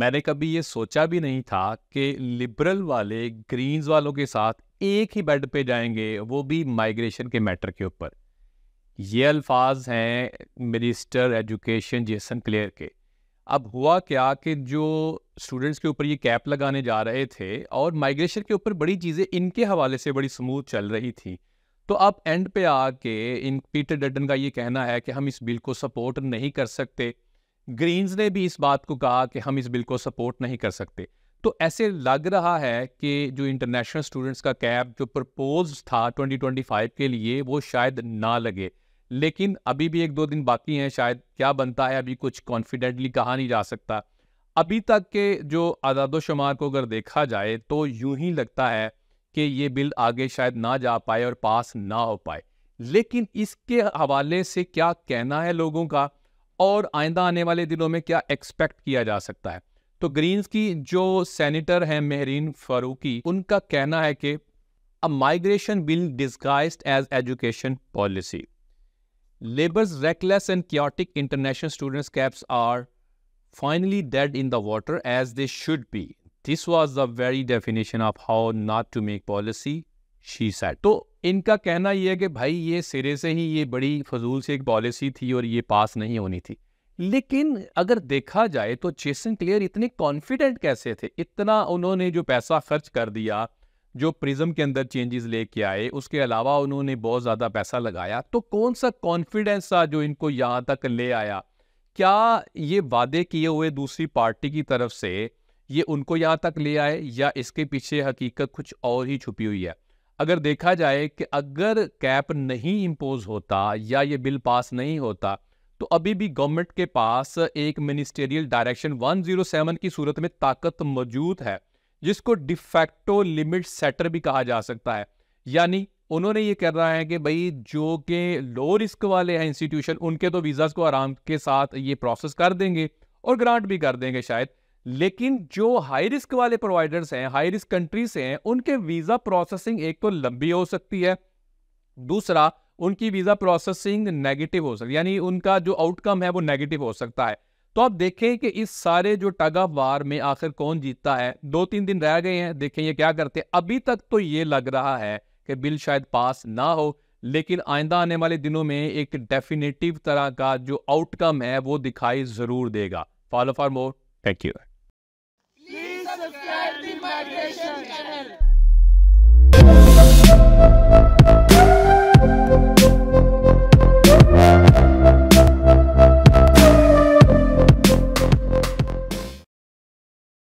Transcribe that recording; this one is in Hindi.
मैंने कभी ये सोचा भी नहीं था कि लिबरल वाले ग्रीन्स वालों के साथ एक ही बेड पे जाएंगे वो भी माइग्रेशन के मैटर के ऊपर ये अल्फाज हैं मिनिस्टर एजुकेशन जेसन क्लेयर के अब हुआ क्या कि जो स्टूडेंट्स के ऊपर ये कैप लगाने जा रहे थे और माइग्रेशन के ऊपर बड़ी चीज़ें इनके हवाले से बड़ी स्मूथ चल रही थी तो अब एंड पे आके इन पीटर डडन का ये कहना है कि हम इस बिल को सपोर्ट नहीं कर सकते ग्रीन्स ने भी इस बात को कहा कि हम इस बिल को सपोर्ट नहीं कर सकते तो ऐसे लग रहा है कि जो इंटरनेशनल स्टूडेंट्स का कैब जो प्रपोज था 2025 के लिए वो शायद ना लगे लेकिन अभी भी एक दो दिन बाकी हैं शायद क्या बनता है अभी कुछ कॉन्फिडेंटली कहा नहीं जा सकता अभी तक के जो आदादोशुमार को अगर देखा जाए तो यूं ही लगता है कि ये बिल आगे शायद ना जा पाए और पास ना हो पाए लेकिन इसके हवाले से क्या कहना है लोगों का और आइंदा आने वाले दिनों में क्या एक्सपेक्ट किया जा सकता है तो ग्रीन्स की जो सेनेटर हैं मेहरीन फारूकी उनका कहना है कि a migration bill disguise as education policy Labour's reckless and chaotic international students caps are finally dead in the water as they should be this was the very definition of how not to make policy she said तो इनका कहना यह है कि भाई ये सिरे से ही ये बड़ी फजूल से एक पॉलिसी थी और ये पास नहीं होनी थी लेकिन अगर देखा जाए तो जेसन क्लियर इतने कॉन्फिडेंट कैसे थे इतना उन्होंने जो पैसा खर्च कर दिया जो प्रिज्म के अंदर चेंजेस लेके आए उसके अलावा उन्होंने बहुत ज़्यादा पैसा लगाया तो कौन सा कॉन्फिडेंस था जो इनको यहाँ तक ले आया क्या ये वादे किए हुए दूसरी पार्टी की तरफ से ये उनको यहाँ तक ले आए या इसके पीछे हकीकत कुछ और ही छुपी हुई है अगर देखा जाए कि अगर कैप नहीं इम्पोज होता या ये बिल पास नहीं होता तो अभी भी गवर्नमेंट के पास एक मिनिस्टेरियल डायरेक्शन 107 की सूरत में ताकत मौजूद है जिसको डिफेक्टो लिमिट सेटर भी कहा जा सकता है यानी उन्होंने ये कह रहा है कि भाई जो के लो रिस्क वाले हैं इंस्टीट्यूशन उनके तो वीज़ाज़ को आराम के साथ ये प्रोसेस कर देंगे और ग्रांट भी कर देंगे शायद लेकिन जो हाई रिस्क वाले प्रोवाइडर्स हैं हाई रिस्क कंट्री से हैं उनके वीज़ा प्रोसेसिंग एक तो लंबी हो सकती है दूसरा उनकी वीज़ा प्रोसेसिंग नेगेटिव हो सकती है यानी उनका जो आउटकम है वो नेगेटिव हो सकता है तो आप देखें कि इस सारे जो टग ऑफ वार में आखिर कौन जीतता है दो तीन दिन रह गए हैं देखें ये क्या करते हैं अभी तक तो ये लग रहा है कि बिल शायद पास ना हो लेकिन आइंदा आने वाले दिनों में एक डेफिनेटिव तरह का जो आउटकम है वो दिखाई ज़रूर देगा follow for more thank you anti-migration channel.